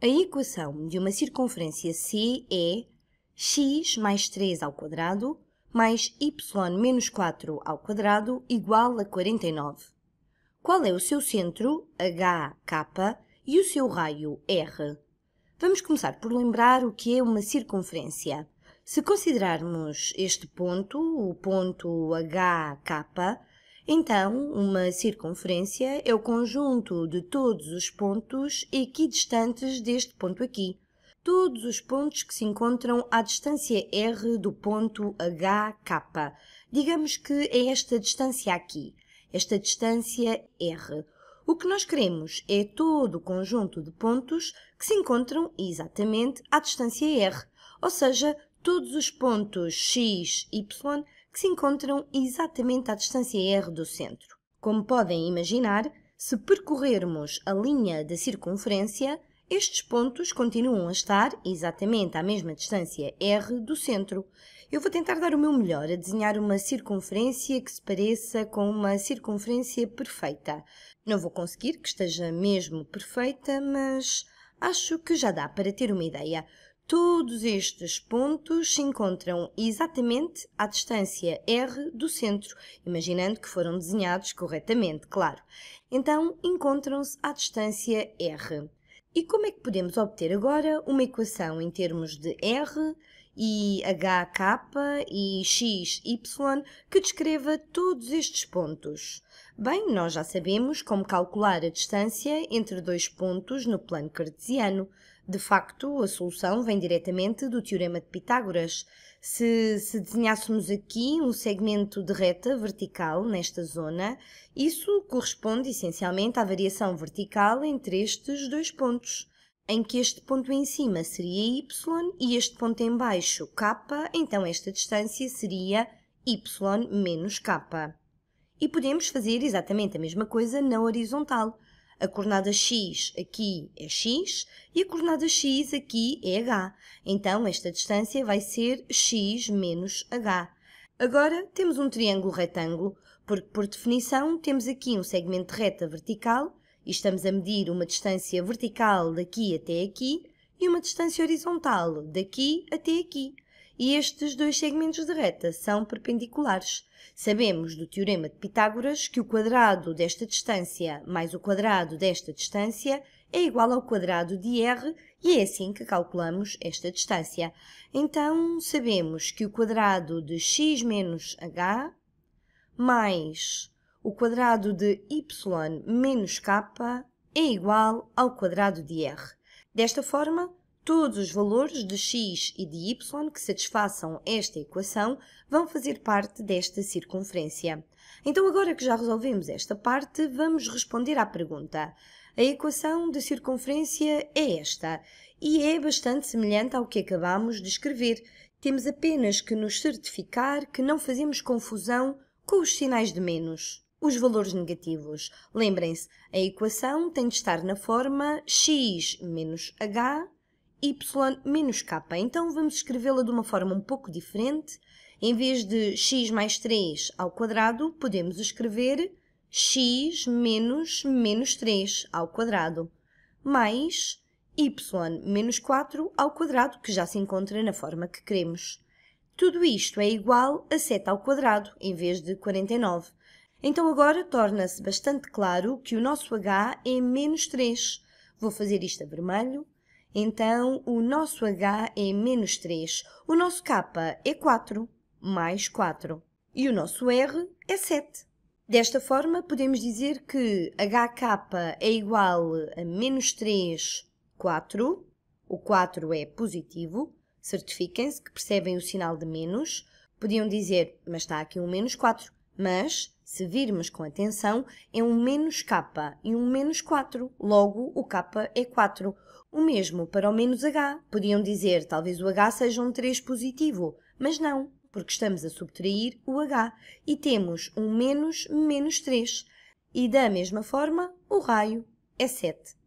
A equação de uma circunferência C é x mais 3 ao quadrado mais y menos 4 ao quadrado igual a 49. Qual é o seu centro, HK, e o seu raio, R? Vamos começar por lembrar o que é uma circunferência. Se considerarmos este ponto, o ponto HK, então, uma circunferência é o conjunto de todos os pontos equidistantes deste ponto aqui. Todos os pontos que se encontram à distância R do ponto HK. Digamos que é esta distância aqui, esta distância R. O que nós queremos é todo o conjunto de pontos que se encontram exatamente à distância R, ou seja, todos os pontos x, y que se encontram exatamente à distância r do centro. Como podem imaginar, se percorrermos a linha da circunferência, estes pontos continuam a estar exatamente à mesma distância r do centro. Eu vou tentar dar o meu melhor a desenhar uma circunferência que se pareça com uma circunferência perfeita. Não vou conseguir que esteja mesmo perfeita, mas acho que já dá para ter uma ideia. Todos estes pontos se encontram exatamente à distância R do centro, imaginando que foram desenhados corretamente, claro. Então, encontram-se à distância R. E como é que podemos obter agora uma equação em termos de R e HK e XY que descreva todos estes pontos? Bem, nós já sabemos como calcular a distância entre dois pontos no plano cartesiano. De facto, a solução vem diretamente do teorema de Pitágoras. Se, se desenhássemos aqui um segmento de reta vertical nesta zona, isso corresponde essencialmente à variação vertical entre estes dois pontos, em que este ponto em cima seria y e este ponto em baixo k, então esta distância seria y menos k. E podemos fazer exatamente a mesma coisa na horizontal, a coordenada x aqui é x e a coordenada x aqui é h. Então, esta distância vai ser x menos h. Agora, temos um triângulo retângulo, porque, por definição, temos aqui um segmento de reta vertical e estamos a medir uma distância vertical daqui até aqui e uma distância horizontal daqui até aqui e estes dois segmentos de reta são perpendiculares. Sabemos do teorema de Pitágoras que o quadrado desta distância mais o quadrado desta distância é igual ao quadrado de r e é assim que calculamos esta distância. Então, sabemos que o quadrado de x menos h mais o quadrado de y menos k é igual ao quadrado de r. Desta forma, Todos os valores de x e de y que satisfaçam esta equação vão fazer parte desta circunferência. Então, agora que já resolvemos esta parte, vamos responder à pergunta. A equação de circunferência é esta e é bastante semelhante ao que acabamos de escrever. Temos apenas que nos certificar que não fazemos confusão com os sinais de menos os valores negativos. Lembrem-se, a equação tem de estar na forma x menos h y menos k. Então vamos escrevê-la de uma forma um pouco diferente. Em vez de x mais 3 ao quadrado, podemos escrever x menos menos 3 ao quadrado, mais y menos 4 ao quadrado, que já se encontra na forma que queremos. Tudo isto é igual a 7 ao quadrado, em vez de 49. Então agora torna-se bastante claro que o nosso h é menos 3. Vou fazer isto a vermelho então, o nosso H é menos 3, o nosso K é 4, mais 4, e o nosso R é 7. Desta forma, podemos dizer que HK é igual a menos 3, 4, o 4 é positivo, certifiquem-se que percebem o sinal de menos, podiam dizer, mas está aqui um menos 4, mas, se virmos com atenção, é um menos k e um menos 4, logo o k é 4. O mesmo para o menos h. Podiam dizer talvez o h seja um 3 positivo, mas não, porque estamos a subtrair o h e temos um menos menos 3. E da mesma forma, o raio é 7.